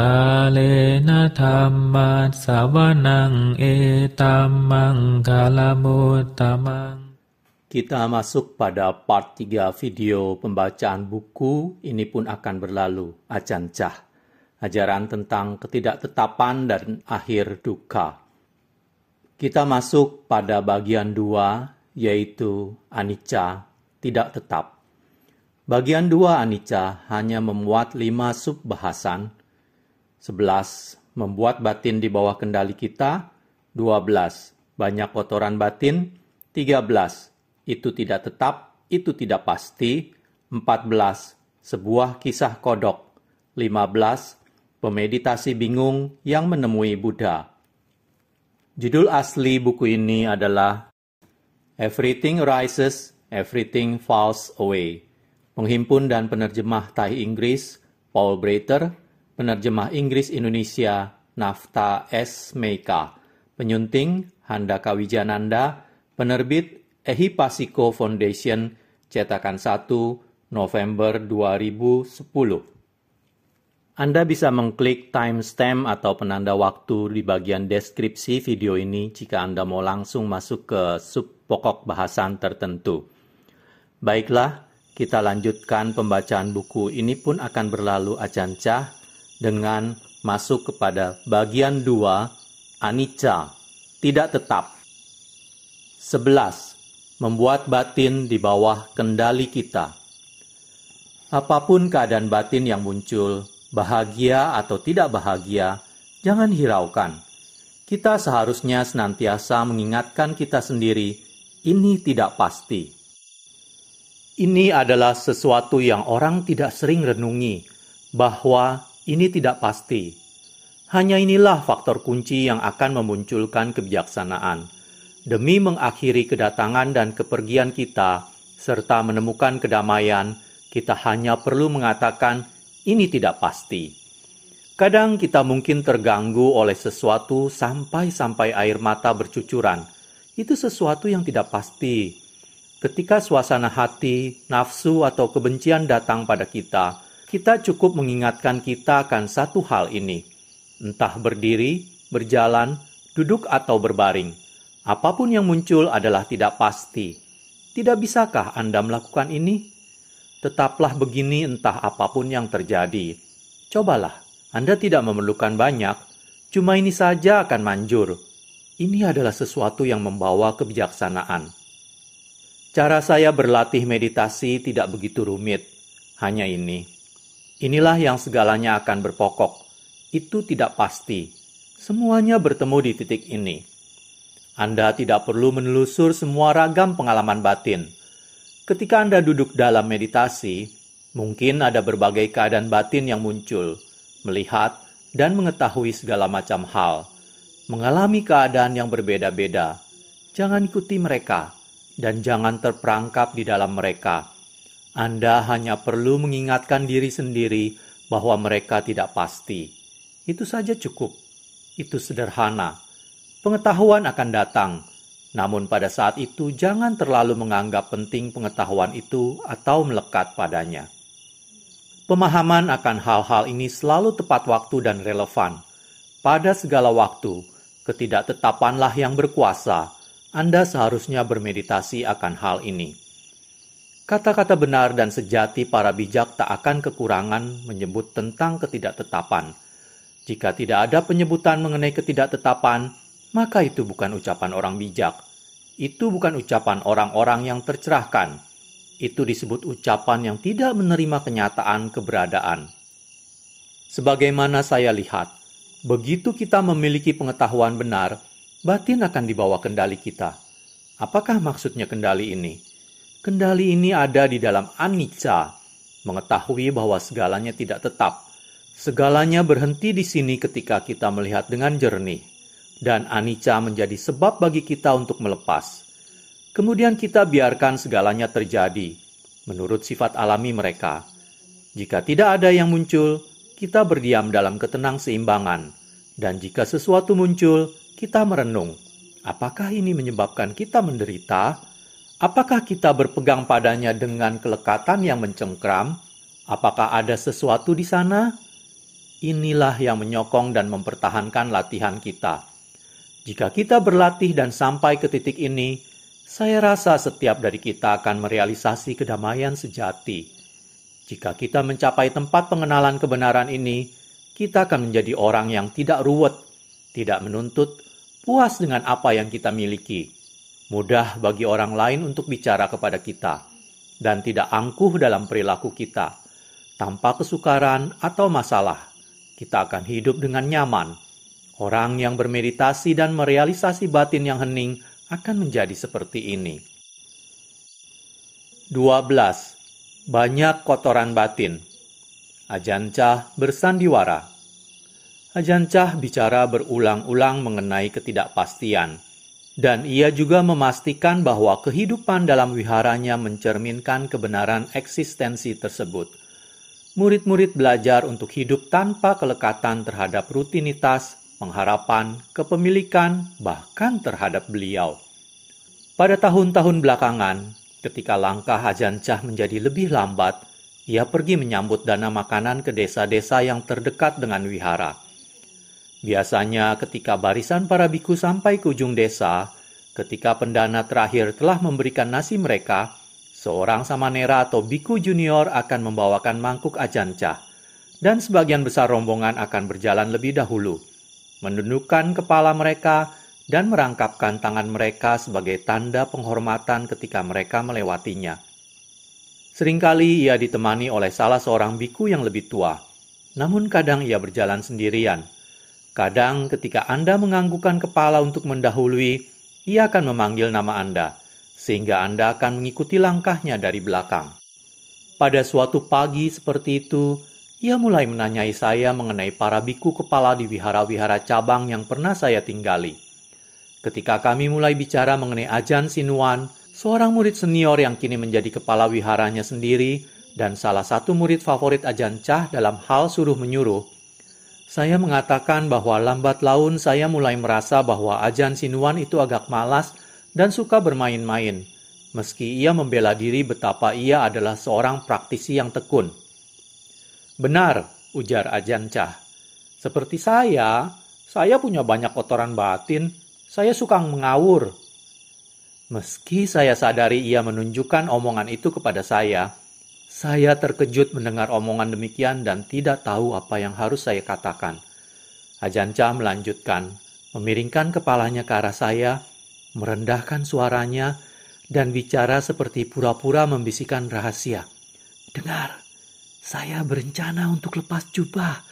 กาเลนะธรรมัสสวนังเอตัมมังคาลมุตตมัง e Kita masuk pada part 3 video pembacaan buku ini pun akan berlalu ajancah ajaran tentang ketidaktetapan dan akhir duka. Kita masuk pada bagian dua yaitu anicca tidak tetap. Bagian dua anicca hanya memuat lima sub bahasan. 11. Membuat batin di bawah kendali kita. 12. Banyak kotoran batin. 13. Itu tidak tetap, itu tidak pasti. 14. Sebuah kisah kodok. 15. Pemeditasi bingung yang menemui Buddha. Judul asli buku ini adalah Everything Rises, Everything Falls Away. Penghimpun dan penerjemah Thai Inggris Paul Breiter Penerjemah Inggris Indonesia Nafta S. Meika, penyunting Handaka Wijananda, penerbit Ehipasiko Foundation, cetakan 1 November 2010. Anda bisa mengklik timestamp atau penanda waktu di bagian deskripsi video ini jika Anda mau langsung masuk ke sub pokok bahasan tertentu. Baiklah, kita lanjutkan pembacaan buku ini pun akan berlalu acancah dengan masuk kepada bagian dua anicca, tidak tetap. 11. Membuat batin di bawah kendali kita. Apapun keadaan batin yang muncul, bahagia atau tidak bahagia, jangan hiraukan. Kita seharusnya senantiasa mengingatkan kita sendiri, ini tidak pasti. Ini adalah sesuatu yang orang tidak sering renungi, bahwa ini tidak pasti. Hanya inilah faktor kunci yang akan memunculkan kebijaksanaan, demi mengakhiri kedatangan dan kepergian kita, serta menemukan kedamaian. Kita hanya perlu mengatakan ini tidak pasti. Kadang kita mungkin terganggu oleh sesuatu sampai-sampai air mata bercucuran. Itu sesuatu yang tidak pasti. Ketika suasana hati, nafsu, atau kebencian datang pada kita, kita cukup mengingatkan kita akan satu hal ini. Entah berdiri, berjalan, duduk atau berbaring. Apapun yang muncul adalah tidak pasti. Tidak bisakah Anda melakukan ini? Tetaplah begini entah apapun yang terjadi. Cobalah, Anda tidak memerlukan banyak, cuma ini saja akan manjur. Ini adalah sesuatu yang membawa kebijaksanaan. Cara saya berlatih meditasi tidak begitu rumit, hanya ini. Inilah yang segalanya akan berpokok. Itu tidak pasti. Semuanya bertemu di titik ini. Anda tidak perlu menelusur semua ragam pengalaman batin. Ketika Anda duduk dalam meditasi, mungkin ada berbagai keadaan batin yang muncul, melihat dan mengetahui segala macam hal, mengalami keadaan yang berbeda-beda. Jangan ikuti mereka dan jangan terperangkap di dalam mereka anda hanya perlu mengingatkan diri sendiri bahwa mereka tidak pasti. Itu saja cukup. Itu sederhana. Pengetahuan akan datang, namun pada saat itu jangan terlalu menganggap penting pengetahuan itu atau melekat padanya. Pemahaman akan hal-hal ini selalu tepat waktu dan relevan. Pada segala waktu, ketidaktetapanlah yang berkuasa. Anda seharusnya bermeditasi akan hal ini. Kata-kata benar dan sejati para bijak tak akan kekurangan menyebut tentang ketidaktetapan. Jika tidak ada penyebutan mengenai ketidaktetapan, maka itu bukan ucapan orang bijak. Itu bukan ucapan orang-orang yang tercerahkan. Itu disebut ucapan yang tidak menerima kenyataan keberadaan. Sebagaimana saya lihat, begitu kita memiliki pengetahuan benar, batin akan dibawa kendali kita. Apakah maksudnya kendali ini? Kendali ini ada di dalam anicca, mengetahui bahwa segalanya tidak tetap. Segalanya berhenti di sini ketika kita melihat dengan jernih, dan anicca menjadi sebab bagi kita untuk melepas. Kemudian kita biarkan segalanya terjadi menurut sifat alami mereka. Jika tidak ada yang muncul, kita berdiam dalam ketenang seimbangan, dan jika sesuatu muncul, kita merenung. Apakah ini menyebabkan kita menderita? Apakah kita berpegang padanya dengan kelekatan yang mencengkram? Apakah ada sesuatu di sana? Inilah yang menyokong dan mempertahankan latihan kita. Jika kita berlatih dan sampai ke titik ini, saya rasa setiap dari kita akan merealisasi kedamaian sejati. Jika kita mencapai tempat pengenalan kebenaran ini, kita akan menjadi orang yang tidak ruwet, tidak menuntut, puas dengan apa yang kita miliki mudah bagi orang lain untuk bicara kepada kita, dan tidak angkuh dalam perilaku kita. Tanpa kesukaran atau masalah, kita akan hidup dengan nyaman. Orang yang bermeditasi dan merealisasi batin yang hening akan menjadi seperti ini. 12. Banyak kotoran batin. Ajancah bersandiwara. Ajancah bicara berulang-ulang mengenai ketidakpastian dan ia juga memastikan bahwa kehidupan dalam wiharanya mencerminkan kebenaran eksistensi tersebut. Murid-murid belajar untuk hidup tanpa kelekatan terhadap rutinitas, pengharapan, kepemilikan, bahkan terhadap beliau. Pada tahun-tahun belakangan, ketika langkah Cah menjadi lebih lambat, ia pergi menyambut dana makanan ke desa-desa yang terdekat dengan wihara. Biasanya ketika barisan para biku sampai ke ujung desa, ketika pendana terakhir telah memberikan nasi mereka, seorang samanera atau biku junior akan membawakan mangkuk ajanca, dan sebagian besar rombongan akan berjalan lebih dahulu, menundukkan kepala mereka dan merangkapkan tangan mereka sebagai tanda penghormatan ketika mereka melewatinya. Seringkali ia ditemani oleh salah seorang biku yang lebih tua, namun kadang ia berjalan sendirian – Kadang ketika Anda menganggukkan kepala untuk mendahului, ia akan memanggil nama Anda, sehingga Anda akan mengikuti langkahnya dari belakang. Pada suatu pagi seperti itu, ia mulai menanyai saya mengenai para biku kepala di wihara-wihara cabang yang pernah saya tinggali. Ketika kami mulai bicara mengenai Ajan Sinuan, seorang murid senior yang kini menjadi kepala wiharanya sendiri dan salah satu murid favorit Ajan Cah dalam hal suruh-menyuruh, saya mengatakan bahwa lambat laun saya mulai merasa bahwa Ajan Sinuan itu agak malas dan suka bermain-main, meski ia membela diri betapa ia adalah seorang praktisi yang tekun. Benar, ujar Ajan Cah. Seperti saya, saya punya banyak kotoran batin, saya suka mengawur. Meski saya sadari ia menunjukkan omongan itu kepada saya, saya terkejut mendengar omongan demikian dan tidak tahu apa yang harus saya katakan. Ajanca melanjutkan, memiringkan kepalanya ke arah saya, merendahkan suaranya, dan bicara seperti pura-pura membisikkan rahasia. Dengar, saya berencana untuk lepas jubah,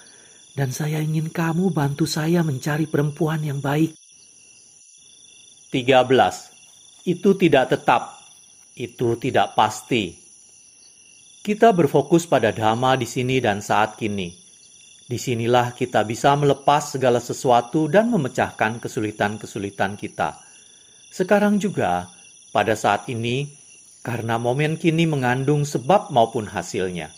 dan saya ingin kamu bantu saya mencari perempuan yang baik. 13. Itu tidak tetap. Itu tidak pasti kita berfokus pada dhamma di sini dan saat kini. Disinilah kita bisa melepas segala sesuatu dan memecahkan kesulitan-kesulitan kita. Sekarang juga, pada saat ini, karena momen kini mengandung sebab maupun hasilnya.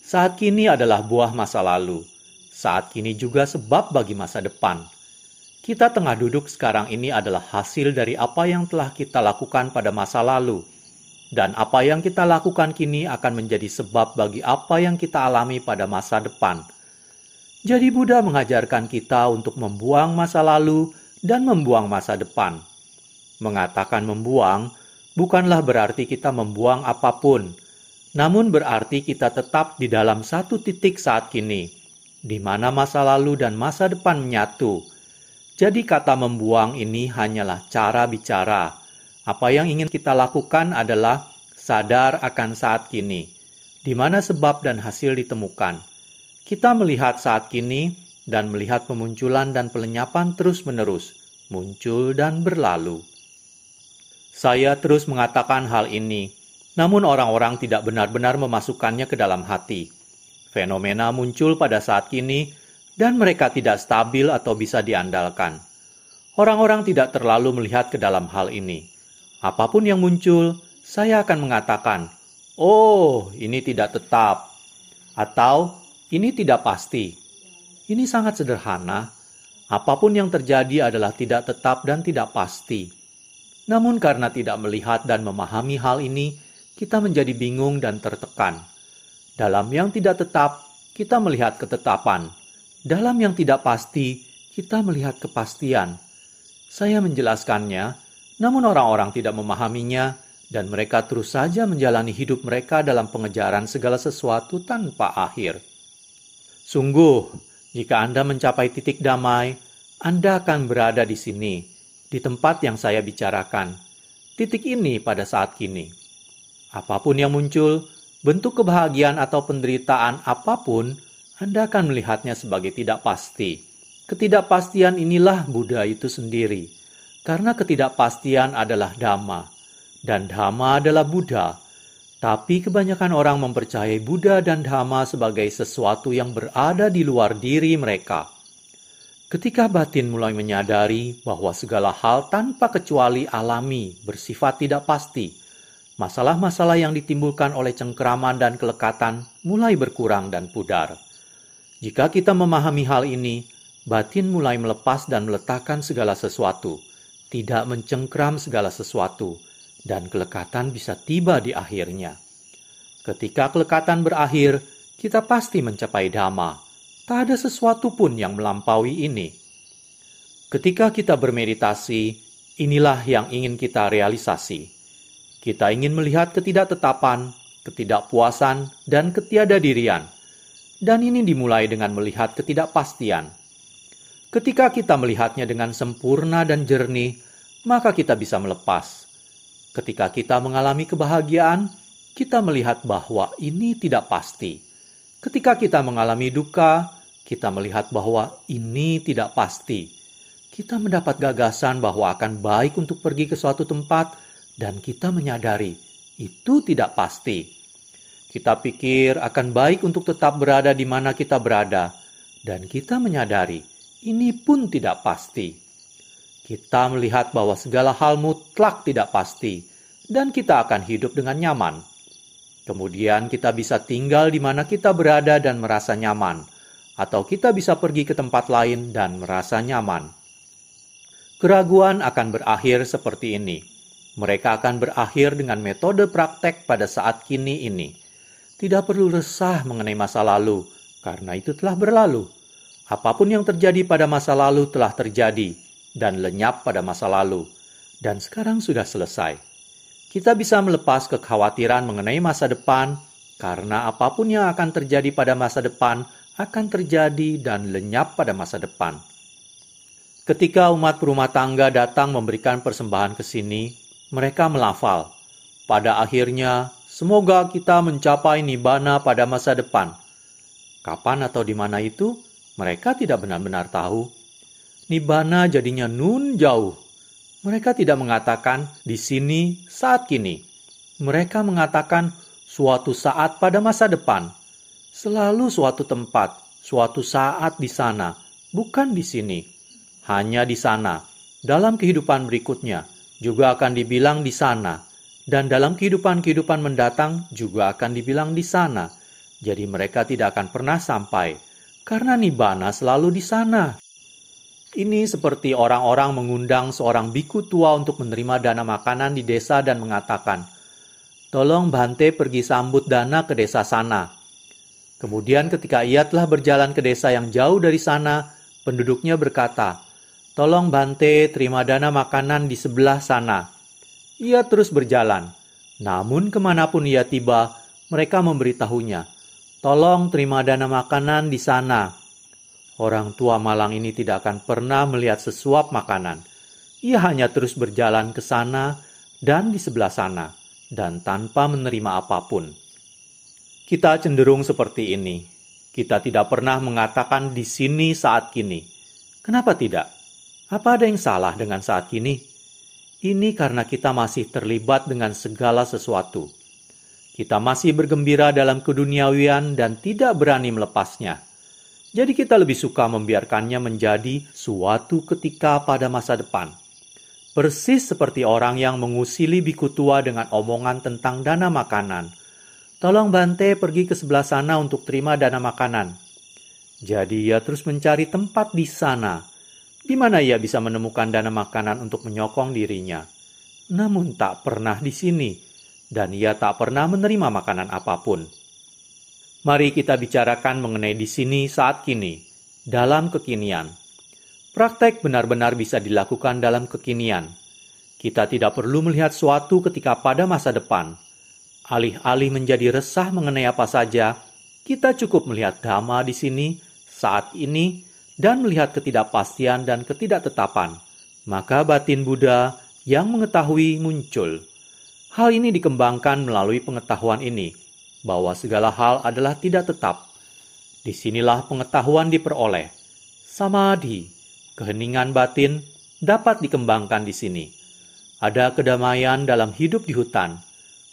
Saat kini adalah buah masa lalu. Saat kini juga sebab bagi masa depan. Kita tengah duduk sekarang ini adalah hasil dari apa yang telah kita lakukan pada masa lalu dan apa yang kita lakukan kini akan menjadi sebab bagi apa yang kita alami pada masa depan. Jadi, Buddha mengajarkan kita untuk membuang masa lalu dan membuang masa depan. Mengatakan membuang bukanlah berarti kita membuang apapun, namun berarti kita tetap di dalam satu titik saat kini, di mana masa lalu dan masa depan menyatu. Jadi, kata "membuang" ini hanyalah cara bicara. Apa yang ingin kita lakukan adalah sadar akan saat kini, di mana sebab dan hasil ditemukan. Kita melihat saat kini dan melihat pemunculan dan pelenyapan terus-menerus, muncul dan berlalu. Saya terus mengatakan hal ini, namun orang-orang tidak benar-benar memasukkannya ke dalam hati. Fenomena muncul pada saat kini, dan mereka tidak stabil atau bisa diandalkan. Orang-orang tidak terlalu melihat ke dalam hal ini. Apapun yang muncul, saya akan mengatakan, "Oh, ini tidak tetap," atau "Ini tidak pasti." Ini sangat sederhana. Apapun yang terjadi adalah tidak tetap dan tidak pasti. Namun, karena tidak melihat dan memahami hal ini, kita menjadi bingung dan tertekan. Dalam yang tidak tetap, kita melihat ketetapan. Dalam yang tidak pasti, kita melihat kepastian. Saya menjelaskannya namun orang-orang tidak memahaminya dan mereka terus saja menjalani hidup mereka dalam pengejaran segala sesuatu tanpa akhir. Sungguh, jika Anda mencapai titik damai, Anda akan berada di sini, di tempat yang saya bicarakan. Titik ini pada saat kini. Apapun yang muncul, bentuk kebahagiaan atau penderitaan apapun, anda akan melihatnya sebagai tidak pasti. Ketidakpastian inilah Buddha itu sendiri karena ketidakpastian adalah dhamma, dan dhamma adalah Buddha. Tapi kebanyakan orang mempercayai Buddha dan Dhamma sebagai sesuatu yang berada di luar diri mereka. Ketika batin mulai menyadari bahwa segala hal tanpa kecuali alami bersifat tidak pasti, masalah-masalah yang ditimbulkan oleh cengkeraman dan kelekatan mulai berkurang dan pudar. Jika kita memahami hal ini, batin mulai melepas dan meletakkan segala sesuatu – tidak mencengkram segala sesuatu, dan kelekatan bisa tiba di akhirnya. Ketika kelekatan berakhir, kita pasti mencapai dhamma. Tak ada sesuatu pun yang melampaui ini. Ketika kita bermeditasi, inilah yang ingin kita realisasi. Kita ingin melihat ketidaktetapan, ketidakpuasan, dan ketiada dirian. Dan ini dimulai dengan melihat ketidakpastian. Ketika kita melihatnya dengan sempurna dan jernih, maka kita bisa melepas. Ketika kita mengalami kebahagiaan, kita melihat bahwa ini tidak pasti. Ketika kita mengalami duka, kita melihat bahwa ini tidak pasti. Kita mendapat gagasan bahwa akan baik untuk pergi ke suatu tempat, dan kita menyadari itu tidak pasti. Kita pikir akan baik untuk tetap berada di mana kita berada, dan kita menyadari ini pun tidak pasti. Kita melihat bahwa segala hal mutlak tidak pasti, dan kita akan hidup dengan nyaman. Kemudian, kita bisa tinggal di mana kita berada dan merasa nyaman, atau kita bisa pergi ke tempat lain dan merasa nyaman. Keraguan akan berakhir seperti ini. Mereka akan berakhir dengan metode praktek pada saat kini ini. Tidak perlu resah mengenai masa lalu, karena itu telah berlalu Apapun yang terjadi pada masa lalu telah terjadi dan lenyap pada masa lalu, dan sekarang sudah selesai. Kita bisa melepas kekhawatiran mengenai masa depan karena apapun yang akan terjadi pada masa depan akan terjadi dan lenyap pada masa depan. Ketika umat perumah tangga datang memberikan persembahan ke sini, mereka melafal. Pada akhirnya, semoga kita mencapai nibana pada masa depan. Kapan atau di mana itu? Mereka tidak benar-benar tahu. Nibana jadinya nun jauh. Mereka tidak mengatakan di sini saat kini. Mereka mengatakan suatu saat pada masa depan. Selalu suatu tempat, suatu saat di sana, bukan di sini. Hanya di sana. Dalam kehidupan berikutnya juga akan dibilang di sana. Dan dalam kehidupan-kehidupan mendatang juga akan dibilang di sana. Jadi mereka tidak akan pernah sampai karena Nibana selalu di sana. Ini seperti orang-orang mengundang seorang biku tua untuk menerima dana makanan di desa dan mengatakan, Tolong Bante pergi sambut dana ke desa sana. Kemudian ketika ia telah berjalan ke desa yang jauh dari sana, penduduknya berkata, Tolong Bante terima dana makanan di sebelah sana. Ia terus berjalan. Namun kemanapun ia tiba, mereka memberitahunya, Tolong terima dana makanan di sana. Orang tua malang ini tidak akan pernah melihat sesuap makanan. Ia hanya terus berjalan ke sana dan di sebelah sana, dan tanpa menerima apapun. Kita cenderung seperti ini. Kita tidak pernah mengatakan di sini saat kini. Kenapa tidak? Apa ada yang salah dengan saat kini? Ini karena kita masih terlibat dengan segala sesuatu. Kita masih bergembira dalam keduniawian dan tidak berani melepasnya. Jadi kita lebih suka membiarkannya menjadi suatu ketika pada masa depan. Persis seperti orang yang mengusili biku tua dengan omongan tentang dana makanan. Tolong Bante pergi ke sebelah sana untuk terima dana makanan. Jadi ia terus mencari tempat di sana. Di mana ia bisa menemukan dana makanan untuk menyokong dirinya. Namun tak pernah di sini dan ia tak pernah menerima makanan apapun. Mari kita bicarakan mengenai di sini saat kini, dalam kekinian. Praktek benar-benar bisa dilakukan dalam kekinian. Kita tidak perlu melihat suatu ketika pada masa depan. Alih-alih menjadi resah mengenai apa saja, kita cukup melihat dhamma di sini, saat ini, dan melihat ketidakpastian dan ketidaktetapan. Maka batin Buddha yang mengetahui muncul. Hal ini dikembangkan melalui pengetahuan ini, bahwa segala hal adalah tidak tetap. Disinilah pengetahuan diperoleh. Samadhi, keheningan batin, dapat dikembangkan di sini. Ada kedamaian dalam hidup di hutan.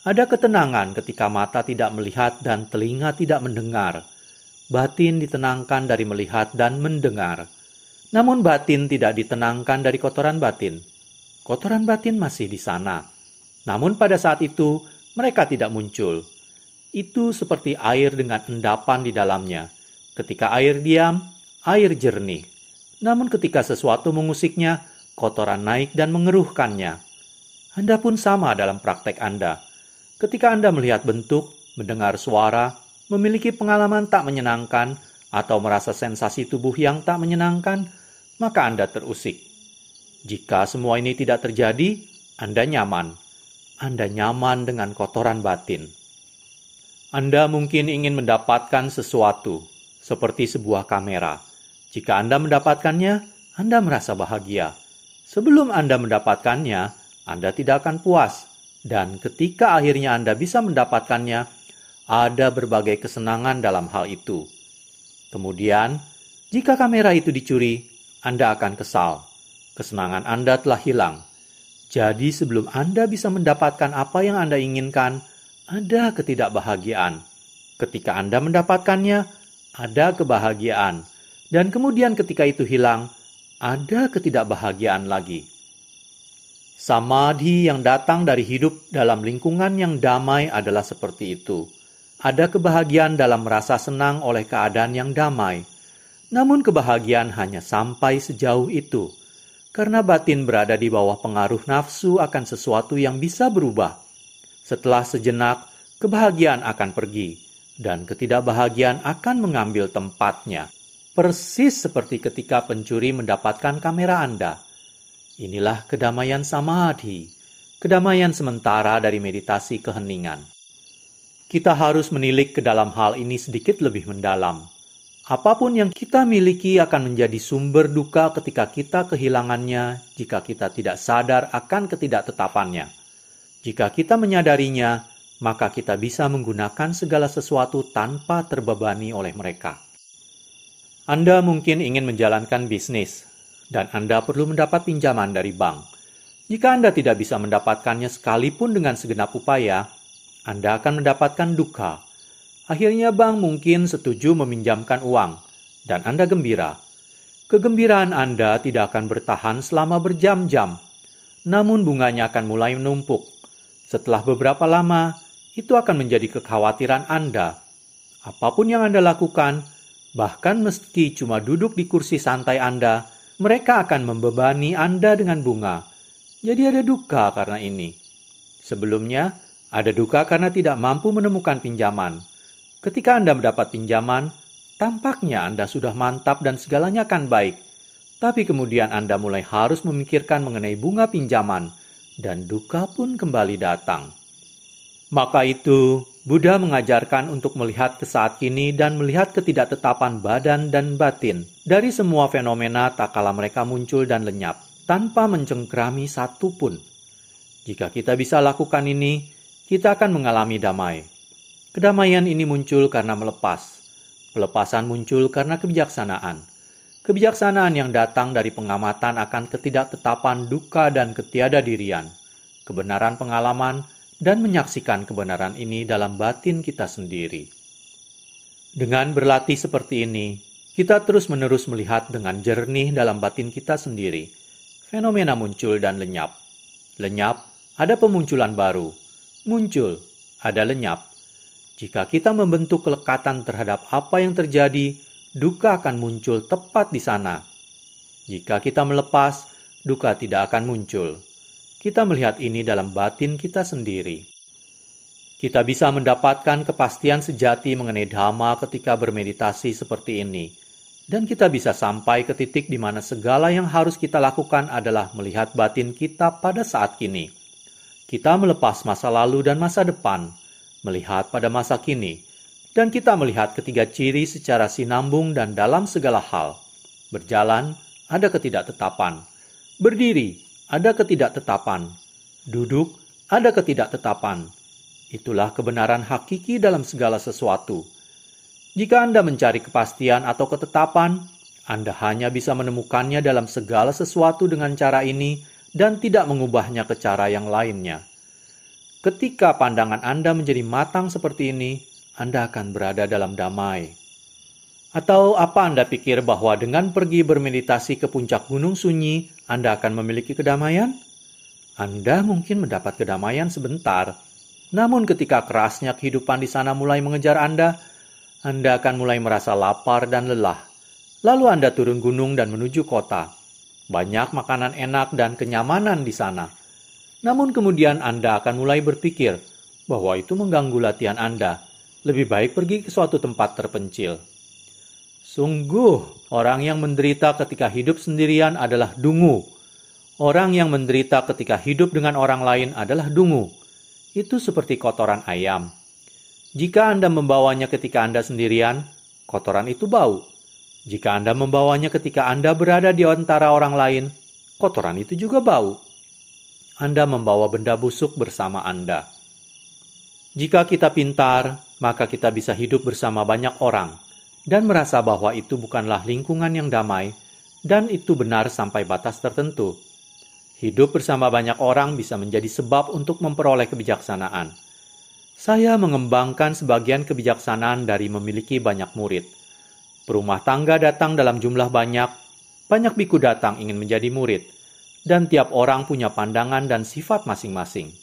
Ada ketenangan ketika mata tidak melihat dan telinga tidak mendengar. Batin ditenangkan dari melihat dan mendengar. Namun batin tidak ditenangkan dari kotoran batin. Kotoran batin masih di sana namun pada saat itu mereka tidak muncul. Itu seperti air dengan endapan di dalamnya. Ketika air diam, air jernih. Namun ketika sesuatu mengusiknya, kotoran naik dan mengeruhkannya. Anda pun sama dalam praktek Anda. Ketika Anda melihat bentuk, mendengar suara, memiliki pengalaman tak menyenangkan, atau merasa sensasi tubuh yang tak menyenangkan, maka Anda terusik. Jika semua ini tidak terjadi, Anda nyaman. Anda nyaman dengan kotoran batin. Anda mungkin ingin mendapatkan sesuatu, seperti sebuah kamera. Jika Anda mendapatkannya, Anda merasa bahagia. Sebelum Anda mendapatkannya, Anda tidak akan puas, dan ketika akhirnya Anda bisa mendapatkannya, ada berbagai kesenangan dalam hal itu. Kemudian, jika kamera itu dicuri, Anda akan kesal. Kesenangan Anda telah hilang. Jadi sebelum Anda bisa mendapatkan apa yang Anda inginkan, ada ketidakbahagiaan. Ketika Anda mendapatkannya, ada kebahagiaan. Dan kemudian ketika itu hilang, ada ketidakbahagiaan lagi. Samadhi yang datang dari hidup dalam lingkungan yang damai adalah seperti itu. Ada kebahagiaan dalam merasa senang oleh keadaan yang damai. Namun kebahagiaan hanya sampai sejauh itu karena batin berada di bawah pengaruh nafsu akan sesuatu yang bisa berubah. Setelah sejenak, kebahagiaan akan pergi, dan ketidakbahagiaan akan mengambil tempatnya. Persis seperti ketika pencuri mendapatkan kamera Anda. Inilah kedamaian samadhi, kedamaian sementara dari meditasi keheningan. Kita harus menilik ke dalam hal ini sedikit lebih mendalam. Apapun yang kita miliki akan menjadi sumber duka ketika kita kehilangannya jika kita tidak sadar akan ketidaktetapannya. Jika kita menyadarinya, maka kita bisa menggunakan segala sesuatu tanpa terbebani oleh mereka. Anda mungkin ingin menjalankan bisnis, dan Anda perlu mendapat pinjaman dari bank. Jika Anda tidak bisa mendapatkannya sekalipun dengan segenap upaya, Anda akan mendapatkan duka Akhirnya bank mungkin setuju meminjamkan uang, dan Anda gembira. Kegembiraan Anda tidak akan bertahan selama berjam-jam, namun bunganya akan mulai menumpuk. Setelah beberapa lama, itu akan menjadi kekhawatiran Anda. Apapun yang Anda lakukan, bahkan meski cuma duduk di kursi santai Anda, mereka akan membebani Anda dengan bunga. Jadi ada duka karena ini. Sebelumnya, ada duka karena tidak mampu menemukan pinjaman Ketika Anda mendapat pinjaman, tampaknya Anda sudah mantap dan segalanya akan baik. Tapi kemudian Anda mulai harus memikirkan mengenai bunga pinjaman, dan duka pun kembali datang. Maka itu, Buddha mengajarkan untuk melihat ke saat kini dan melihat ketidaktetapan badan dan batin dari semua fenomena tak kala mereka muncul dan lenyap, tanpa mencengkrami satu pun. Jika kita bisa lakukan ini, kita akan mengalami damai. Kedamaian ini muncul karena melepas. Pelepasan muncul karena kebijaksanaan. Kebijaksanaan yang datang dari pengamatan akan ketidaktetapan duka dan ketiada dirian. Kebenaran pengalaman dan menyaksikan kebenaran ini dalam batin kita sendiri. Dengan berlatih seperti ini, kita terus-menerus melihat dengan jernih dalam batin kita sendiri. Fenomena muncul dan lenyap. Lenyap, ada pemunculan baru. Muncul, ada lenyap jika kita membentuk kelekatan terhadap apa yang terjadi, duka akan muncul tepat di sana. Jika kita melepas, duka tidak akan muncul. Kita melihat ini dalam batin kita sendiri. Kita bisa mendapatkan kepastian sejati mengenai dhamma ketika bermeditasi seperti ini, dan kita bisa sampai ke titik di mana segala yang harus kita lakukan adalah melihat batin kita pada saat kini. Kita melepas masa lalu dan masa depan melihat pada masa kini, dan kita melihat ketiga ciri secara sinambung dan dalam segala hal. Berjalan, ada ketidaktetapan Berdiri, ada ketidaktetapan Duduk, ada ketidaktetapan Itulah kebenaran hakiki dalam segala sesuatu. Jika Anda mencari kepastian atau ketetapan, Anda hanya bisa menemukannya dalam segala sesuatu dengan cara ini dan tidak mengubahnya ke cara yang lainnya. Ketika pandangan Anda menjadi matang seperti ini, Anda akan berada dalam damai. Atau apa Anda pikir bahwa dengan pergi bermeditasi ke puncak gunung sunyi, Anda akan memiliki kedamaian? Anda mungkin mendapat kedamaian sebentar, namun ketika kerasnya kehidupan di sana mulai mengejar Anda, Anda akan mulai merasa lapar dan lelah. Lalu Anda turun gunung dan menuju kota. Banyak makanan enak dan kenyamanan di sana namun kemudian Anda akan mulai berpikir bahwa itu mengganggu latihan Anda. Lebih baik pergi ke suatu tempat terpencil. Sungguh, orang yang menderita ketika hidup sendirian adalah dungu. Orang yang menderita ketika hidup dengan orang lain adalah dungu. Itu seperti kotoran ayam. Jika Anda membawanya ketika Anda sendirian, kotoran itu bau. Jika Anda membawanya ketika Anda berada di antara orang lain, kotoran itu juga bau. Anda membawa benda busuk bersama Anda. Jika kita pintar, maka kita bisa hidup bersama banyak orang dan merasa bahwa itu bukanlah lingkungan yang damai, dan itu benar sampai batas tertentu. Hidup bersama banyak orang bisa menjadi sebab untuk memperoleh kebijaksanaan. Saya mengembangkan sebagian kebijaksanaan dari memiliki banyak murid. Perumah tangga datang dalam jumlah banyak, banyak biku datang ingin menjadi murid dan tiap orang punya pandangan dan sifat masing-masing.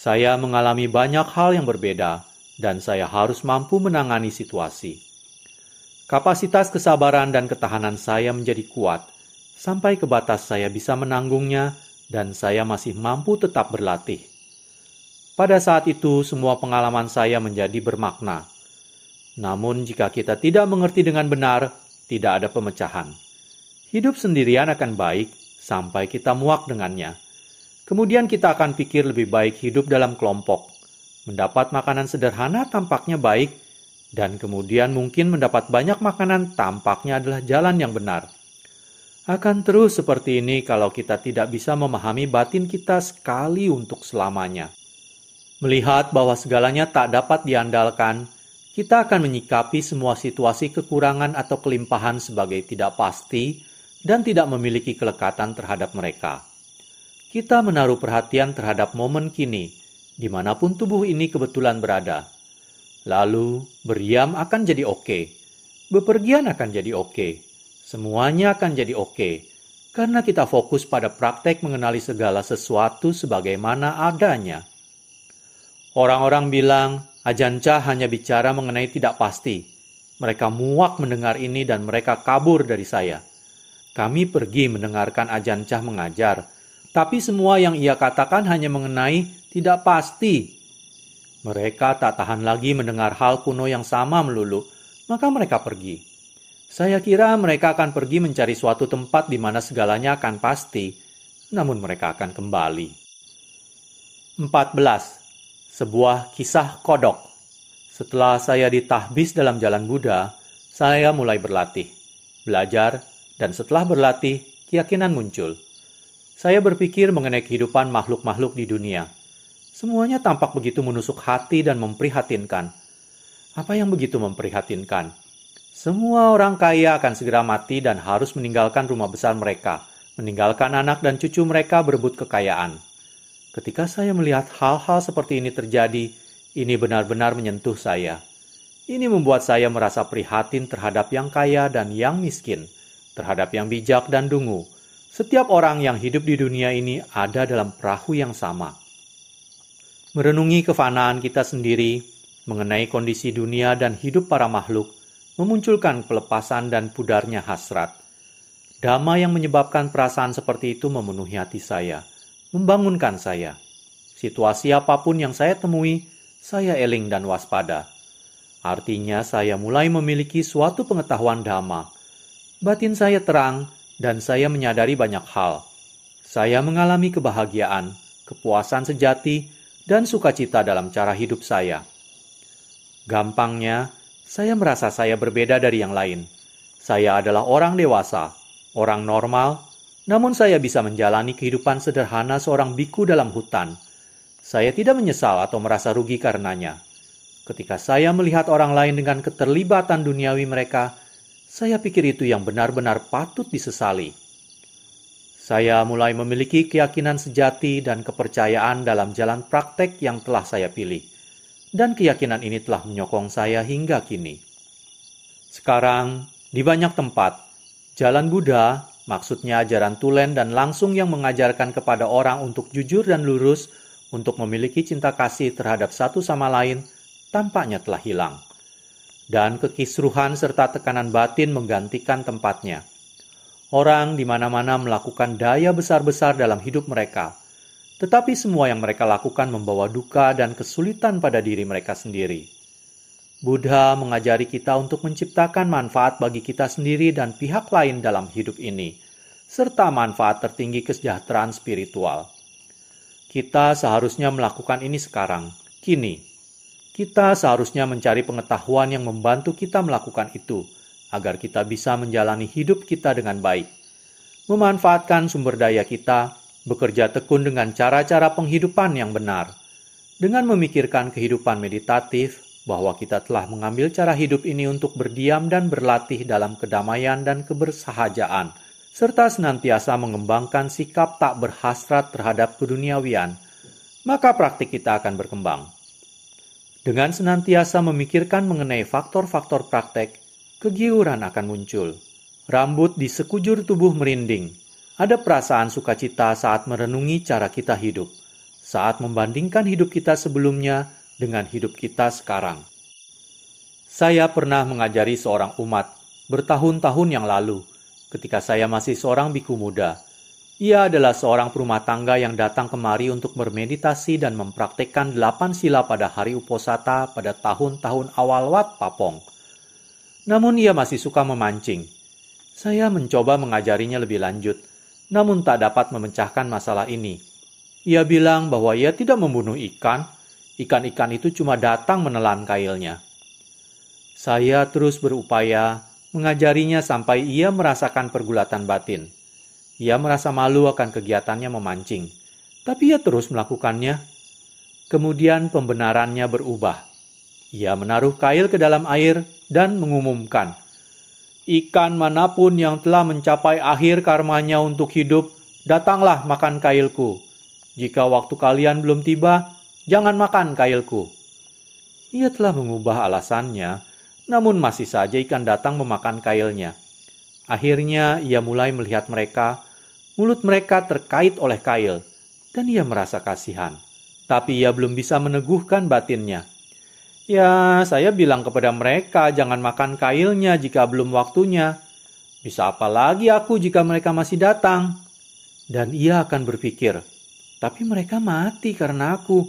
Saya mengalami banyak hal yang berbeda, dan saya harus mampu menangani situasi. Kapasitas kesabaran dan ketahanan saya menjadi kuat sampai ke batas saya bisa menanggungnya, dan saya masih mampu tetap berlatih. Pada saat itu, semua pengalaman saya menjadi bermakna. Namun, jika kita tidak mengerti dengan benar, tidak ada pemecahan. Hidup sendirian akan baik, sampai kita muak dengannya. Kemudian kita akan pikir lebih baik hidup dalam kelompok, mendapat makanan sederhana tampaknya baik, dan kemudian mungkin mendapat banyak makanan tampaknya adalah jalan yang benar. Akan terus seperti ini kalau kita tidak bisa memahami batin kita sekali untuk selamanya. Melihat bahwa segalanya tak dapat diandalkan, kita akan menyikapi semua situasi kekurangan atau kelimpahan sebagai tidak pasti, dan tidak memiliki kelekatan terhadap mereka. Kita menaruh perhatian terhadap momen kini, dimanapun tubuh ini kebetulan berada. Lalu, beriam akan jadi oke. Okay. Bepergian akan jadi oke. Okay. Semuanya akan jadi oke. Okay. Karena kita fokus pada praktek mengenali segala sesuatu sebagaimana adanya. Orang-orang bilang, Ajanca hanya bicara mengenai tidak pasti. Mereka muak mendengar ini dan mereka kabur dari saya. Kami pergi mendengarkan Ajan Cah mengajar, tapi semua yang ia katakan hanya mengenai tidak pasti. Mereka tak tahan lagi mendengar hal kuno yang sama melulu, maka mereka pergi. Saya kira mereka akan pergi mencari suatu tempat di mana segalanya akan pasti, namun mereka akan kembali. 14. Sebuah kisah kodok. Setelah saya ditahbis dalam jalan Buddha, saya mulai berlatih, belajar, dan setelah berlatih, keyakinan muncul. Saya berpikir mengenai kehidupan makhluk-makhluk di dunia. Semuanya tampak begitu menusuk hati dan memprihatinkan. Apa yang begitu memprihatinkan? Semua orang kaya akan segera mati dan harus meninggalkan rumah besar mereka, meninggalkan anak dan cucu mereka berebut kekayaan. Ketika saya melihat hal-hal seperti ini terjadi, ini benar-benar menyentuh saya. Ini membuat saya merasa prihatin terhadap yang kaya dan yang miskin terhadap yang bijak dan dungu. Setiap orang yang hidup di dunia ini ada dalam perahu yang sama. Merenungi kefanaan kita sendiri mengenai kondisi dunia dan hidup para makhluk memunculkan pelepasan dan pudarnya hasrat. Damai yang menyebabkan perasaan seperti itu memenuhi hati saya, membangunkan saya. Situasi apapun yang saya temui, saya eling dan waspada. Artinya saya mulai memiliki suatu pengetahuan damai batin saya terang dan saya menyadari banyak hal. Saya mengalami kebahagiaan, kepuasan sejati, dan sukacita dalam cara hidup saya. Gampangnya, saya merasa saya berbeda dari yang lain. Saya adalah orang dewasa, orang normal, namun saya bisa menjalani kehidupan sederhana seorang biku dalam hutan. Saya tidak menyesal atau merasa rugi karenanya. Ketika saya melihat orang lain dengan keterlibatan duniawi mereka, saya pikir itu yang benar-benar patut disesali. Saya mulai memiliki keyakinan sejati dan kepercayaan dalam jalan praktek yang telah saya pilih, dan keyakinan ini telah menyokong saya hingga kini. Sekarang, di banyak tempat, jalan Buddha, maksudnya ajaran tulen dan langsung yang mengajarkan kepada orang untuk jujur dan lurus, untuk memiliki cinta kasih terhadap satu sama lain, tampaknya telah hilang dan kekisruhan serta tekanan batin menggantikan tempatnya. Orang di mana-mana melakukan daya besar-besar dalam hidup mereka, tetapi semua yang mereka lakukan membawa duka dan kesulitan pada diri mereka sendiri. Buddha mengajari kita untuk menciptakan manfaat bagi kita sendiri dan pihak lain dalam hidup ini, serta manfaat tertinggi kesejahteraan spiritual. Kita seharusnya melakukan ini sekarang, kini, kita seharusnya mencari pengetahuan yang membantu kita melakukan itu, agar kita bisa menjalani hidup kita dengan baik. Memanfaatkan sumber daya kita, bekerja tekun dengan cara-cara penghidupan yang benar. Dengan memikirkan kehidupan meditatif, bahwa kita telah mengambil cara hidup ini untuk berdiam dan berlatih dalam kedamaian dan kebersahajaan, serta senantiasa mengembangkan sikap tak berhasrat terhadap keduniawian, maka praktik kita akan berkembang. Dengan senantiasa memikirkan mengenai faktor-faktor praktek, kegiuran akan muncul. Rambut di sekujur tubuh merinding. Ada perasaan sukacita saat merenungi cara kita hidup, saat membandingkan hidup kita sebelumnya dengan hidup kita sekarang. Saya pernah mengajari seorang umat bertahun-tahun yang lalu, ketika saya masih seorang biku muda ia adalah seorang perumah tangga yang datang kemari untuk bermeditasi dan mempraktekkan delapan sila pada hari uposata pada tahun-tahun awal Wat Papong. Namun ia masih suka memancing. Saya mencoba mengajarinya lebih lanjut, namun tak dapat memecahkan masalah ini. Ia bilang bahwa ia tidak membunuh ikan, ikan-ikan itu cuma datang menelan kailnya. Saya terus berupaya mengajarinya sampai ia merasakan pergulatan batin. Ia merasa malu akan kegiatannya memancing, tapi ia terus melakukannya. Kemudian pembenarannya berubah. Ia menaruh kail ke dalam air dan mengumumkan, "Ikan manapun yang telah mencapai akhir karmanya untuk hidup, datanglah makan kailku. Jika waktu kalian belum tiba, jangan makan kailku." Ia telah mengubah alasannya, namun masih saja ikan datang memakan kailnya. Akhirnya ia mulai melihat mereka Mulut mereka terkait oleh kail, dan ia merasa kasihan. Tapi ia belum bisa meneguhkan batinnya. Ya, saya bilang kepada mereka jangan makan kailnya jika belum waktunya. Bisa apa lagi aku jika mereka masih datang? Dan ia akan berpikir, tapi mereka mati karena aku.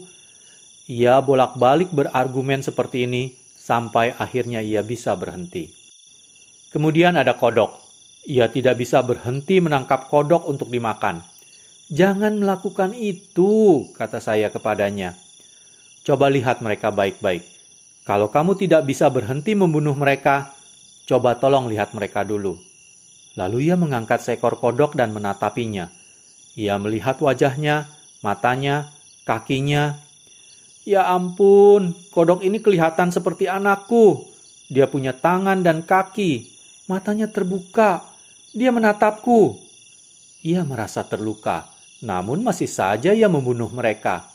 Ia bolak-balik berargumen seperti ini sampai akhirnya ia bisa berhenti. Kemudian ada kodok. Ia tidak bisa berhenti menangkap kodok untuk dimakan. Jangan melakukan itu, kata saya kepadanya. Coba lihat mereka baik-baik. Kalau kamu tidak bisa berhenti membunuh mereka, coba tolong lihat mereka dulu. Lalu ia mengangkat seekor kodok dan menatapinya. Ia melihat wajahnya, matanya, kakinya. Ya ampun, kodok ini kelihatan seperti anakku. Dia punya tangan dan kaki, matanya terbuka, dia menatapku. Ia merasa terluka, namun masih saja ia membunuh mereka.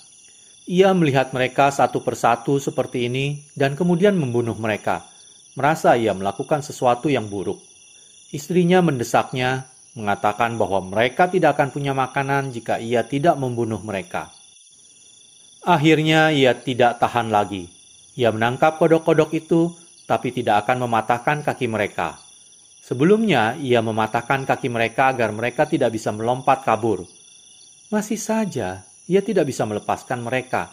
Ia melihat mereka satu persatu seperti ini dan kemudian membunuh mereka. Merasa ia melakukan sesuatu yang buruk. Istrinya mendesaknya, mengatakan bahwa mereka tidak akan punya makanan jika ia tidak membunuh mereka. Akhirnya ia tidak tahan lagi. Ia menangkap kodok-kodok itu, tapi tidak akan mematahkan kaki mereka. Sebelumnya ia mematahkan kaki mereka agar mereka tidak bisa melompat kabur. Masih saja ia tidak bisa melepaskan mereka.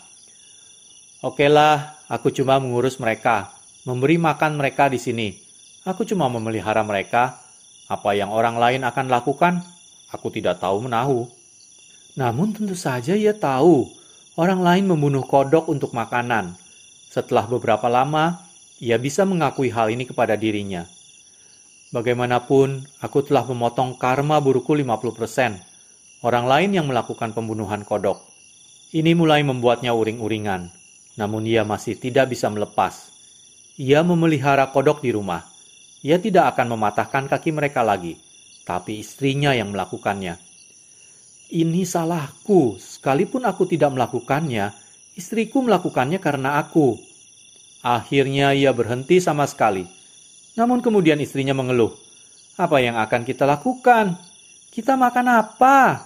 Oke lah, aku cuma mengurus mereka, memberi makan mereka di sini. Aku cuma memelihara mereka. Apa yang orang lain akan lakukan, aku tidak tahu menahu. Namun tentu saja ia tahu orang lain membunuh kodok untuk makanan. Setelah beberapa lama, ia bisa mengakui hal ini kepada dirinya. Bagaimanapun, aku telah memotong karma buruku 50%. Orang lain yang melakukan pembunuhan kodok. Ini mulai membuatnya uring-uringan, namun ia masih tidak bisa melepas. Ia memelihara kodok di rumah. Ia tidak akan mematahkan kaki mereka lagi, tapi istrinya yang melakukannya. Ini salahku, sekalipun aku tidak melakukannya, istriku melakukannya karena aku. Akhirnya ia berhenti sama sekali namun kemudian istrinya mengeluh, "Apa yang akan kita lakukan? Kita makan apa?"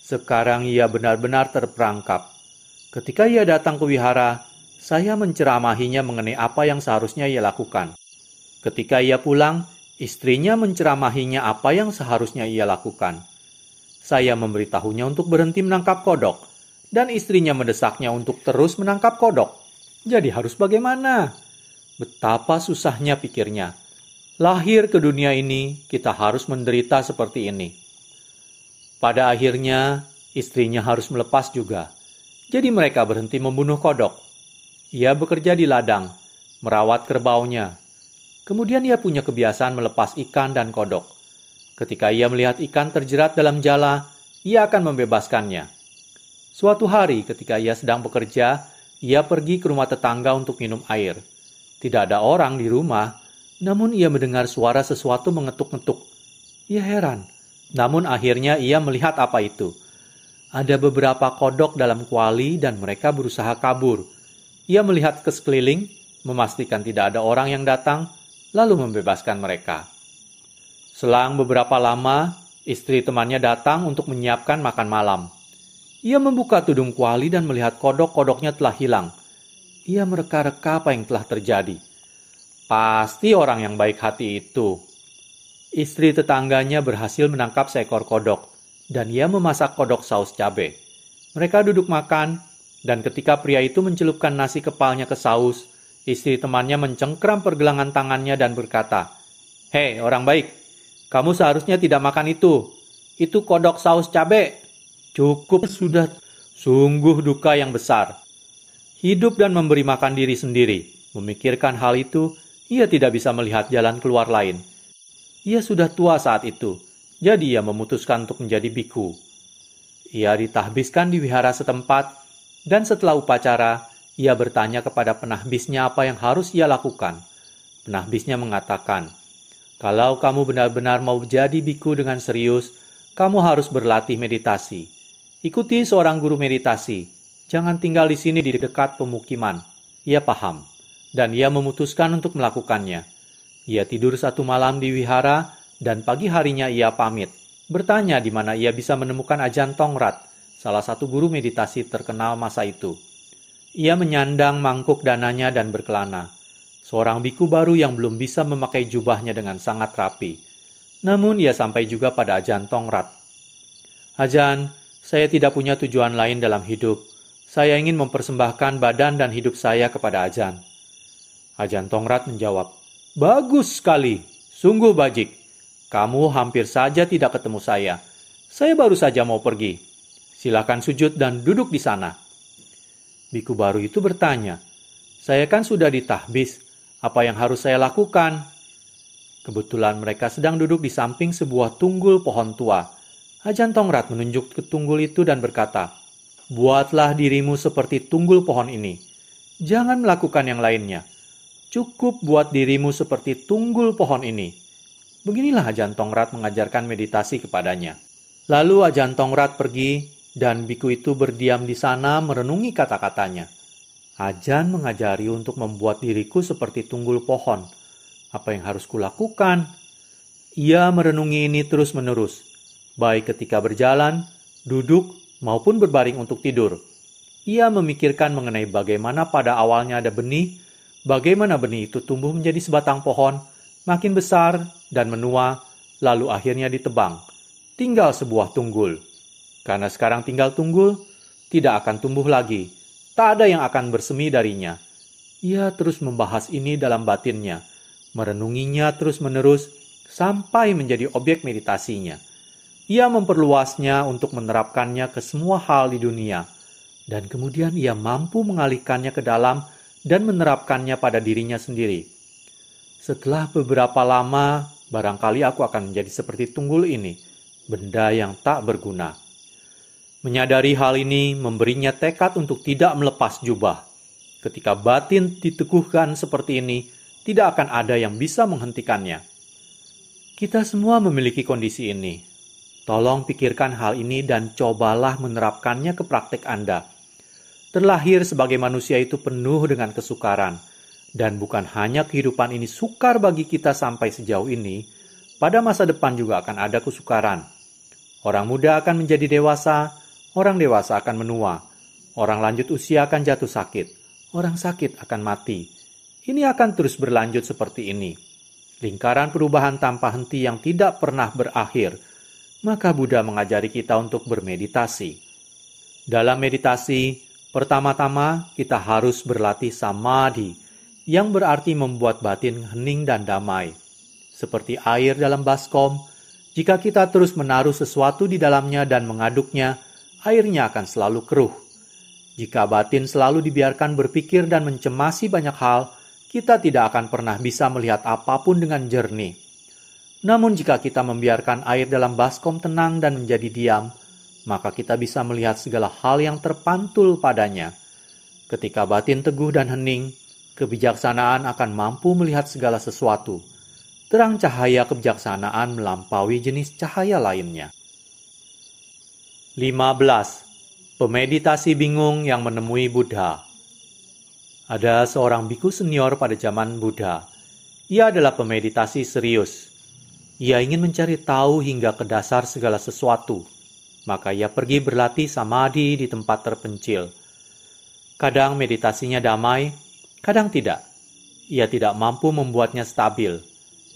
Sekarang ia benar-benar terperangkap. Ketika ia datang ke wihara, saya menceramahinya mengenai apa yang seharusnya ia lakukan. Ketika ia pulang, istrinya menceramahinya apa yang seharusnya ia lakukan. Saya memberitahunya untuk berhenti menangkap kodok, dan istrinya mendesaknya untuk terus menangkap kodok. Jadi harus bagaimana? Betapa susahnya pikirnya. Lahir ke dunia ini, kita harus menderita seperti ini. Pada akhirnya, istrinya harus melepas juga. Jadi mereka berhenti membunuh kodok. Ia bekerja di ladang, merawat kerbaunya. Kemudian ia punya kebiasaan melepas ikan dan kodok. Ketika ia melihat ikan terjerat dalam jala, ia akan membebaskannya. Suatu hari ketika ia sedang bekerja, ia pergi ke rumah tetangga untuk minum air. Tidak ada orang di rumah, namun ia mendengar suara sesuatu mengetuk-ngetuk. Ia heran, namun akhirnya ia melihat apa itu. Ada beberapa kodok dalam kuali dan mereka berusaha kabur. Ia melihat ke sekeliling, memastikan tidak ada orang yang datang, lalu membebaskan mereka. Selang beberapa lama, istri temannya datang untuk menyiapkan makan malam. Ia membuka tudung kuali dan melihat kodok-kodoknya telah hilang – ia mereka-reka apa yang telah terjadi. Pasti orang yang baik hati itu. Istri tetangganya berhasil menangkap seekor kodok, dan ia memasak kodok saus cabai. Mereka duduk makan, dan ketika pria itu mencelupkan nasi kepalnya ke saus, istri temannya mencengkram pergelangan tangannya dan berkata, Hei, orang baik, kamu seharusnya tidak makan itu. Itu kodok saus cabai. Cukup sudah. Sungguh duka yang besar hidup dan memberi makan diri sendiri. Memikirkan hal itu, ia tidak bisa melihat jalan keluar lain. Ia sudah tua saat itu, jadi ia memutuskan untuk menjadi biku. Ia ditahbiskan di wihara setempat, dan setelah upacara, ia bertanya kepada penahbisnya apa yang harus ia lakukan. Penahbisnya mengatakan, "Kalau kamu benar-benar mau jadi biku dengan serius, kamu harus berlatih meditasi. Ikuti seorang guru meditasi, Jangan tinggal di sini di dekat pemukiman. Ia paham, dan ia memutuskan untuk melakukannya. Ia tidur satu malam di wihara, dan pagi harinya ia pamit, bertanya di mana ia bisa menemukan Ajan Tongrat, salah satu guru meditasi terkenal masa itu. Ia menyandang mangkuk dananya dan berkelana. Seorang biku baru yang belum bisa memakai jubahnya dengan sangat rapi. Namun ia sampai juga pada Ajan Tongrat. Ajan, saya tidak punya tujuan lain dalam hidup. Saya ingin mempersembahkan badan dan hidup saya kepada Ajan. Ajan Tongrat menjawab, Bagus sekali, sungguh bajik. Kamu hampir saja tidak ketemu saya. Saya baru saja mau pergi. Silakan sujud dan duduk di sana. Biku baru itu bertanya, saya kan sudah ditahbis, apa yang harus saya lakukan? Kebetulan mereka sedang duduk di samping sebuah tunggul pohon tua. Ajan Tongrat menunjuk ke tunggul itu dan berkata, Buatlah dirimu seperti tunggul pohon ini. Jangan melakukan yang lainnya. Cukup buat dirimu seperti tunggul pohon ini. Beginilah Ajan Tongrat mengajarkan meditasi kepadanya. Lalu Ajan Tongrat pergi dan biku itu berdiam di sana merenungi kata-katanya. Ajan mengajari untuk membuat diriku seperti tunggul pohon. Apa yang harus kulakukan? Ia merenungi ini terus-menerus, baik ketika berjalan, duduk, maupun berbaring untuk tidur. Ia memikirkan mengenai bagaimana pada awalnya ada benih, bagaimana benih itu tumbuh menjadi sebatang pohon, makin besar dan menua, lalu akhirnya ditebang. Tinggal sebuah tunggul. Karena sekarang tinggal tunggul, tidak akan tumbuh lagi. Tak ada yang akan bersemi darinya. Ia terus membahas ini dalam batinnya, merenunginya terus-menerus sampai menjadi objek meditasinya. Ia memperluasnya untuk menerapkannya ke semua hal di dunia, dan kemudian ia mampu mengalihkannya ke dalam dan menerapkannya pada dirinya sendiri. Setelah beberapa lama, barangkali aku akan menjadi seperti tunggul ini, benda yang tak berguna. Menyadari hal ini memberinya tekad untuk tidak melepas jubah. Ketika batin diteguhkan seperti ini, tidak akan ada yang bisa menghentikannya. Kita semua memiliki kondisi ini, Tolong pikirkan hal ini dan cobalah menerapkannya ke praktek Anda. Terlahir sebagai manusia itu penuh dengan kesukaran, dan bukan hanya kehidupan ini sukar bagi kita sampai sejauh ini, pada masa depan juga akan ada kesukaran. Orang muda akan menjadi dewasa, orang dewasa akan menua, orang lanjut usia akan jatuh sakit, orang sakit akan mati. Ini akan terus berlanjut seperti ini. Lingkaran perubahan tanpa henti yang tidak pernah berakhir maka Buddha mengajari kita untuk bermeditasi. Dalam meditasi, pertama-tama kita harus berlatih samadhi, yang berarti membuat batin hening dan damai. Seperti air dalam baskom, jika kita terus menaruh sesuatu di dalamnya dan mengaduknya, airnya akan selalu keruh. Jika batin selalu dibiarkan berpikir dan mencemasi banyak hal, kita tidak akan pernah bisa melihat apapun dengan jernih. Namun jika kita membiarkan air dalam baskom tenang dan menjadi diam, maka kita bisa melihat segala hal yang terpantul padanya. Ketika batin teguh dan hening, kebijaksanaan akan mampu melihat segala sesuatu. Terang cahaya kebijaksanaan melampaui jenis cahaya lainnya. 15. Pemeditasi bingung yang menemui Buddha Ada seorang biku senior pada zaman Buddha. Ia adalah pemeditasi serius, ia ingin mencari tahu hingga ke dasar segala sesuatu, maka ia pergi berlatih samadhi di tempat terpencil. Kadang meditasinya damai, kadang tidak. Ia tidak mampu membuatnya stabil.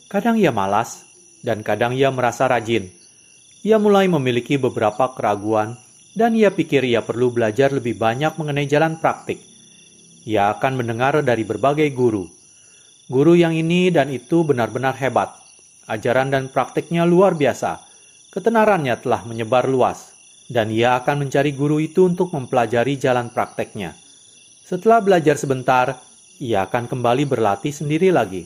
Kadang ia malas, dan kadang ia merasa rajin. Ia mulai memiliki beberapa keraguan, dan ia pikir ia perlu belajar lebih banyak mengenai jalan praktik. Ia akan mendengar dari berbagai guru. Guru yang ini dan itu benar-benar hebat Ajaran dan praktiknya luar biasa. Ketenarannya telah menyebar luas, dan ia akan mencari guru itu untuk mempelajari jalan prakteknya. Setelah belajar sebentar, ia akan kembali berlatih sendiri lagi.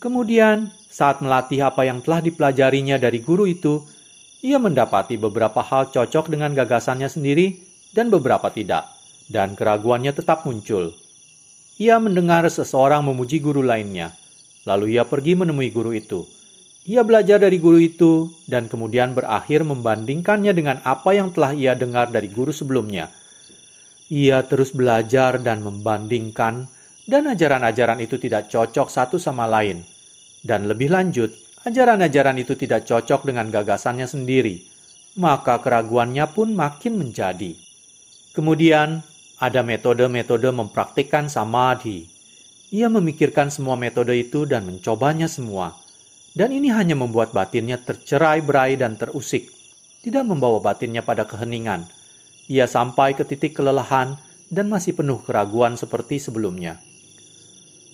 Kemudian, saat melatih apa yang telah dipelajarinya dari guru itu, ia mendapati beberapa hal cocok dengan gagasannya sendiri dan beberapa tidak, dan keraguannya tetap muncul. Ia mendengar seseorang memuji guru lainnya. Lalu ia pergi menemui guru itu. Ia belajar dari guru itu dan kemudian berakhir membandingkannya dengan apa yang telah ia dengar dari guru sebelumnya. Ia terus belajar dan membandingkan, dan ajaran-ajaran itu tidak cocok satu sama lain. Dan lebih lanjut, ajaran-ajaran itu tidak cocok dengan gagasannya sendiri, maka keraguannya pun makin menjadi. Kemudian, ada metode-metode mempraktikkan samadhi, ia memikirkan semua metode itu dan mencobanya semua. Dan ini hanya membuat batinnya tercerai-berai dan terusik. Tidak membawa batinnya pada keheningan. Ia sampai ke titik kelelahan dan masih penuh keraguan seperti sebelumnya.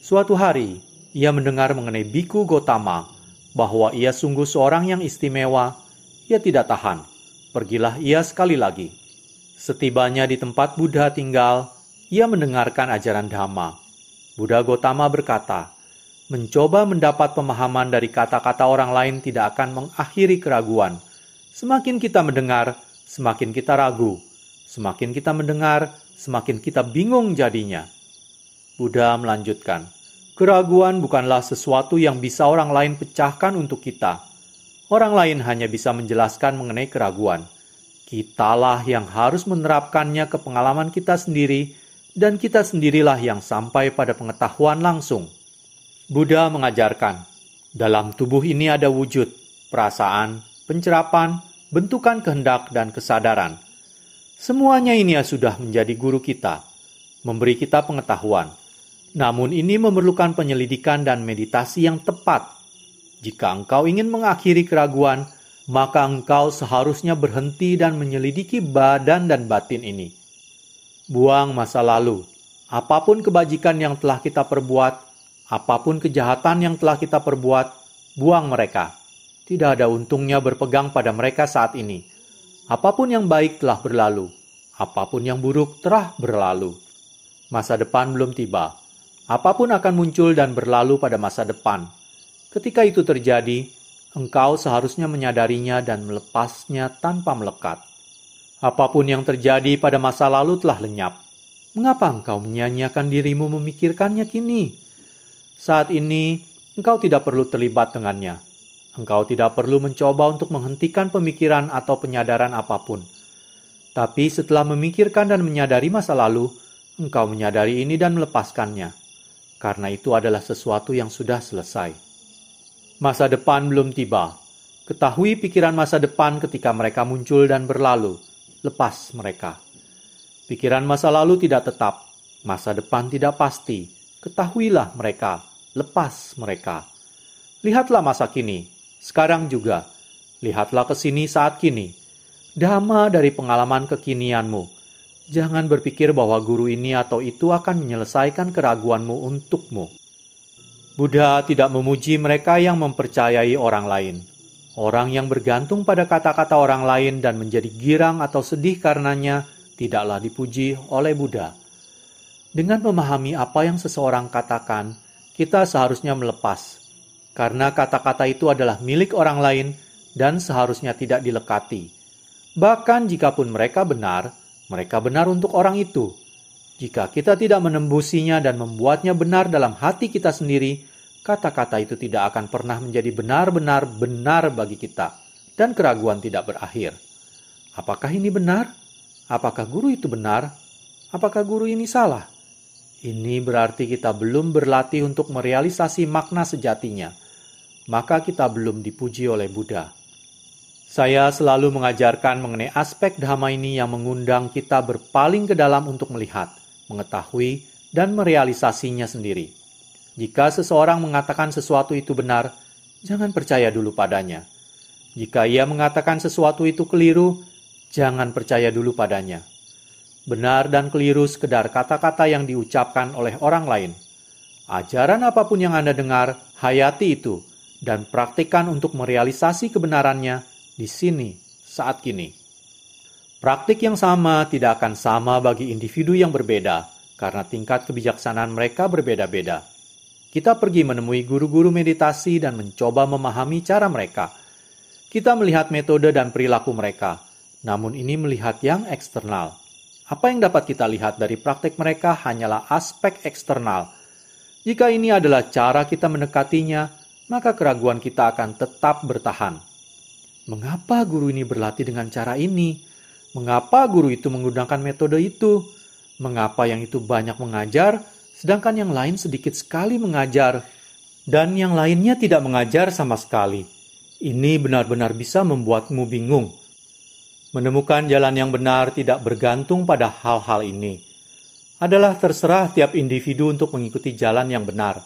Suatu hari, ia mendengar mengenai Biku Gotama, bahwa ia sungguh seorang yang istimewa. Ia tidak tahan. Pergilah ia sekali lagi. Setibanya di tempat Buddha tinggal, ia mendengarkan ajaran Dhamma. Buddha Gotama berkata, mencoba mendapat pemahaman dari kata-kata orang lain tidak akan mengakhiri keraguan. Semakin kita mendengar, semakin kita ragu. Semakin kita mendengar, semakin kita bingung jadinya. Buddha melanjutkan, keraguan bukanlah sesuatu yang bisa orang lain pecahkan untuk kita. Orang lain hanya bisa menjelaskan mengenai keraguan. Kitalah yang harus menerapkannya ke pengalaman kita sendiri dan kita sendirilah yang sampai pada pengetahuan langsung. Buddha mengajarkan, dalam tubuh ini ada wujud, perasaan, pencerapan, bentukan kehendak dan kesadaran. Semuanya ini sudah menjadi guru kita, memberi kita pengetahuan. Namun ini memerlukan penyelidikan dan meditasi yang tepat. Jika engkau ingin mengakhiri keraguan, maka engkau seharusnya berhenti dan menyelidiki badan dan batin ini Buang masa lalu. Apapun kebajikan yang telah kita perbuat, apapun kejahatan yang telah kita perbuat, buang mereka. Tidak ada untungnya berpegang pada mereka saat ini. Apapun yang baik telah berlalu, apapun yang buruk telah berlalu. Masa depan belum tiba. Apapun akan muncul dan berlalu pada masa depan. Ketika itu terjadi, engkau seharusnya menyadarinya dan melepasnya tanpa melekat. Apapun yang terjadi pada masa lalu telah lenyap. Mengapa engkau menyanyiakan dirimu memikirkannya kini? Saat ini, engkau tidak perlu terlibat dengannya. Engkau tidak perlu mencoba untuk menghentikan pemikiran atau penyadaran apapun. Tapi setelah memikirkan dan menyadari masa lalu, engkau menyadari ini dan melepaskannya. Karena itu adalah sesuatu yang sudah selesai. Masa depan belum tiba. Ketahui pikiran masa depan ketika mereka muncul dan berlalu lepas mereka. Pikiran masa lalu tidak tetap, masa depan tidak pasti. Ketahuilah mereka, lepas mereka. Lihatlah masa kini, sekarang juga. Lihatlah ke sini saat kini. Dama dari pengalaman kekinianmu. Jangan berpikir bahwa guru ini atau itu akan menyelesaikan keraguanmu untukmu. Buddha tidak memuji mereka yang mempercayai orang lain. Orang yang bergantung pada kata-kata orang lain dan menjadi girang atau sedih karenanya tidaklah dipuji oleh Buddha. Dengan memahami apa yang seseorang katakan, kita seharusnya melepas, karena kata-kata itu adalah milik orang lain dan seharusnya tidak dilekati. Bahkan jikapun mereka benar, mereka benar untuk orang itu. Jika kita tidak menembusinya dan membuatnya benar dalam hati kita sendiri, kata-kata itu tidak akan pernah menjadi benar-benar benar bagi kita, dan keraguan tidak berakhir. Apakah ini benar? Apakah guru itu benar? Apakah guru ini salah? Ini berarti kita belum berlatih untuk merealisasi makna sejatinya, maka kita belum dipuji oleh Buddha. Saya selalu mengajarkan mengenai aspek dhamma ini yang mengundang kita berpaling ke dalam untuk melihat, mengetahui, dan merealisasinya sendiri. Jika seseorang mengatakan sesuatu itu benar, jangan percaya dulu padanya. Jika ia mengatakan sesuatu itu keliru, jangan percaya dulu padanya. Benar dan keliru sekedar kata-kata yang diucapkan oleh orang lain. Ajaran apapun yang Anda dengar, hayati itu dan praktikan untuk merealisasi kebenarannya di sini saat kini. Praktik yang sama tidak akan sama bagi individu yang berbeda karena tingkat kebijaksanaan mereka berbeda-beda. Kita pergi menemui guru-guru meditasi dan mencoba memahami cara mereka. Kita melihat metode dan perilaku mereka, namun ini melihat yang eksternal. Apa yang dapat kita lihat dari praktek mereka hanyalah aspek eksternal. Jika ini adalah cara kita mendekatinya, maka keraguan kita akan tetap bertahan. Mengapa guru ini berlatih dengan cara ini? Mengapa guru itu menggunakan metode itu? Mengapa yang itu banyak mengajar, sedangkan yang lain sedikit sekali mengajar, dan yang lainnya tidak mengajar sama sekali. Ini benar-benar bisa membuatmu bingung. Menemukan jalan yang benar tidak bergantung pada hal-hal ini. Adalah terserah tiap individu untuk mengikuti jalan yang benar.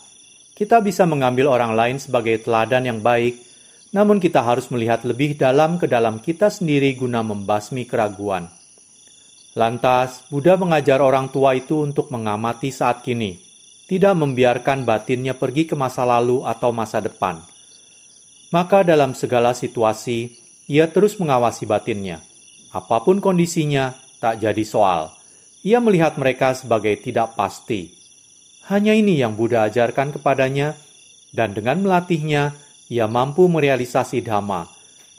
Kita bisa mengambil orang lain sebagai teladan yang baik, namun kita harus melihat lebih dalam ke dalam kita sendiri guna membasmi keraguan. Lantas, Buddha mengajar orang tua itu untuk mengamati saat kini, tidak membiarkan batinnya pergi ke masa lalu atau masa depan. Maka, dalam segala situasi, ia terus mengawasi batinnya. Apapun kondisinya, tak jadi soal. Ia melihat mereka sebagai tidak pasti. Hanya ini yang Buddha ajarkan kepadanya, dan dengan melatihnya, ia mampu merealisasi dhamma,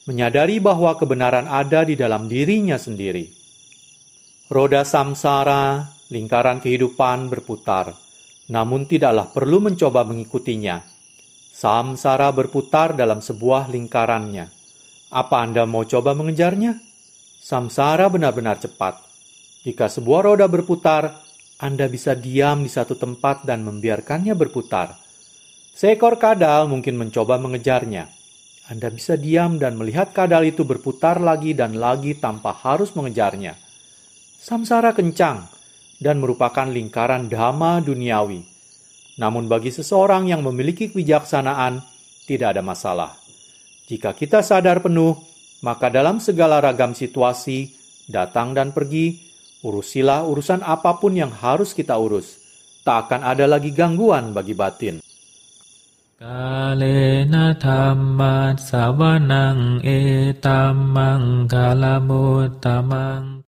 menyadari bahwa kebenaran ada di dalam dirinya sendiri. Roda samsara, lingkaran kehidupan berputar, namun tidaklah perlu mencoba mengikutinya. Samsara berputar dalam sebuah lingkarannya. Apa Anda mau coba mengejarnya? Samsara benar-benar cepat. Jika sebuah roda berputar, Anda bisa diam di satu tempat dan membiarkannya berputar. Seekor kadal mungkin mencoba mengejarnya. Anda bisa diam dan melihat kadal itu berputar lagi dan lagi tanpa harus mengejarnya samsara kencang dan merupakan lingkaran dhamma duniawi. Namun bagi seseorang yang memiliki kebijaksanaan, tidak ada masalah. Jika kita sadar penuh, maka dalam segala ragam situasi, datang dan pergi, urusilah urusan apapun yang harus kita urus. Tak akan ada lagi gangguan bagi batin. Kalena dhammat sawanang etamang kalamutamang